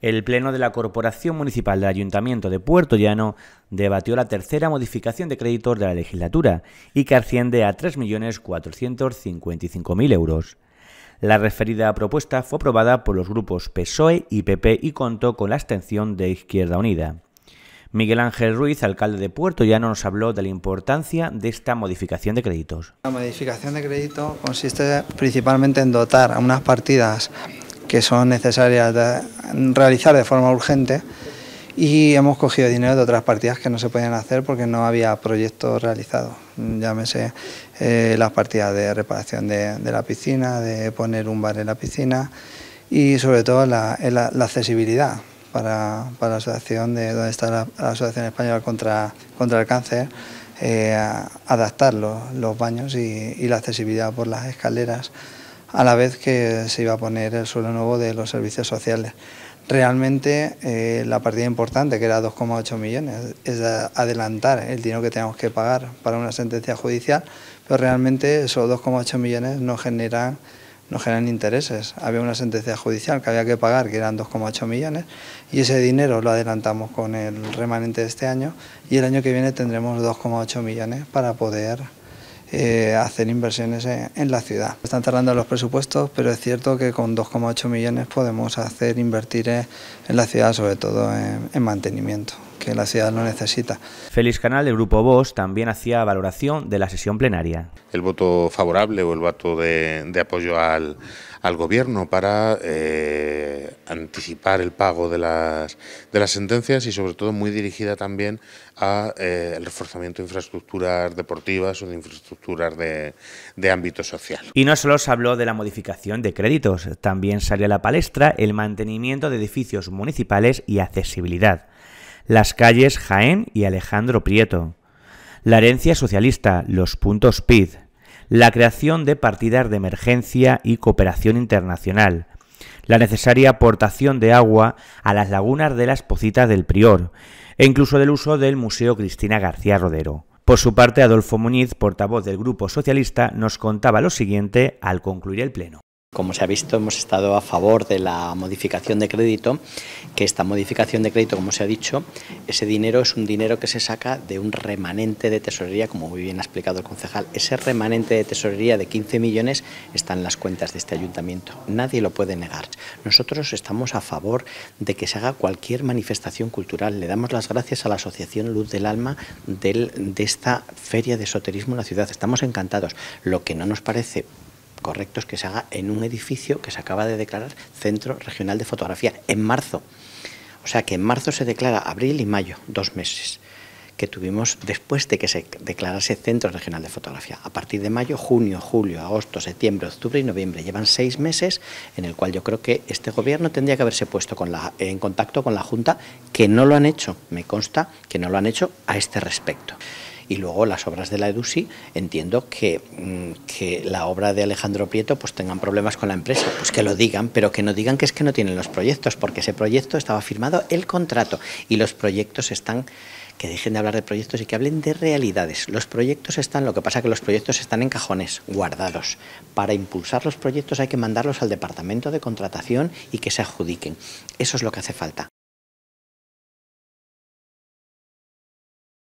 El Pleno de la Corporación Municipal del Ayuntamiento de Puerto Llano debatió la tercera modificación de créditos de la legislatura y que asciende a 3.455.000 euros. La referida propuesta fue aprobada por los grupos PSOE y PP y contó con la abstención de Izquierda Unida. Miguel Ángel Ruiz, alcalde de Puerto Llano, nos habló de la importancia de esta modificación de créditos. La modificación de crédito consiste principalmente en dotar a unas partidas que son necesarias realizar de forma urgente y hemos cogido dinero de otras partidas que no se podían hacer porque no había proyectos realizados. Llámese eh, las partidas de reparación de, la piscina, de poner un bar en la piscina y sobre todo la, eh, accesibilidad para, la asociación de donde está la, Asociación Española contra, contra el Cáncer. Eh, adaptar los, baños y la accesibilidad por las escaleras a la vez que se iba a poner el suelo nuevo de los servicios sociales. Realmente eh, la partida importante, que era 2,8 millones, es adelantar el dinero que tenemos que pagar para una sentencia judicial, pero realmente esos 2,8 millones generan, no generan intereses. Había una sentencia judicial que había que pagar, que eran 2,8 millones, y ese dinero lo adelantamos con el remanente de este año, y el año que viene tendremos 2,8 millones para poder eh, hacer inversiones en, la ciudad. Están cerrando los presupuestos, pero es cierto que con 2,8 millones podemos hacer invertir en, la ciudad, sobre todo en mantenimiento la ciudad no necesita. Félix Canal, del Grupo Vos también hacía valoración de la sesión plenaria. El voto favorable o el voto de, apoyo al, Gobierno para eh, anticipar el pago de las, sentencias y sobre todo muy dirigida también al eh, reforzamiento de infraestructuras deportivas o de infraestructuras de, de ámbito social. Y no solo se habló de la modificación de créditos, también salió a la palestra el mantenimiento de edificios municipales y accesibilidad las calles Jaén y Alejandro Prieto, la herencia socialista, los puntos PID, la creación de partidas de emergencia y cooperación internacional, la necesaria aportación de agua a las lagunas de las Pocitas del Prior, e incluso del uso del Museo Cristina García Rodero. Por su parte, Adolfo Muñiz, portavoz del Grupo Socialista, nos contaba lo siguiente al concluir el Pleno. Como se ha visto, hemos estado a favor de la modificación de crédito, que esta modificación de crédito, como se ha dicho, ese dinero es un dinero que se saca de un remanente de tesorería, como muy bien ha explicado el concejal. Ese remanente de tesorería de 15 millones está en las cuentas de este ayuntamiento. Nadie lo puede negar. Nosotros estamos a favor de que se haga cualquier manifestación cultural. Le damos las gracias a la Asociación Luz del Alma de esta feria de esoterismo en la ciudad. Estamos encantados. Lo que no nos parece correctos que se haga en un edificio que se acaba de declarar Centro Regional de Fotografía en marzo. O sea que en marzo se declara abril y mayo, dos meses que tuvimos después de que se declarase Centro Regional de Fotografía. A partir de mayo, junio, julio, agosto, septiembre, octubre y noviembre. Llevan seis meses en el cual yo creo que este gobierno tendría que haberse puesto en contacto con la Junta, que no lo han hecho. Me consta que no lo han hecho a este respecto y luego las obras de la EDUSI, entiendo que, mm, que la obra de Alejandro Prieto pues tengan problemas con la empresa, pues que lo digan, pero que no digan que es que no tienen los proyectos, porque ese proyecto estaba firmado el contrato y los proyectos están que dejen de hablar de proyectos y que hablen de realidades. Los proyectos están, lo que pasa es que los proyectos están en cajones, guardados. Para impulsar los proyectos hay que mandarlos al departamento de contratación y que se adjudiquen. Eso es lo que hace falta.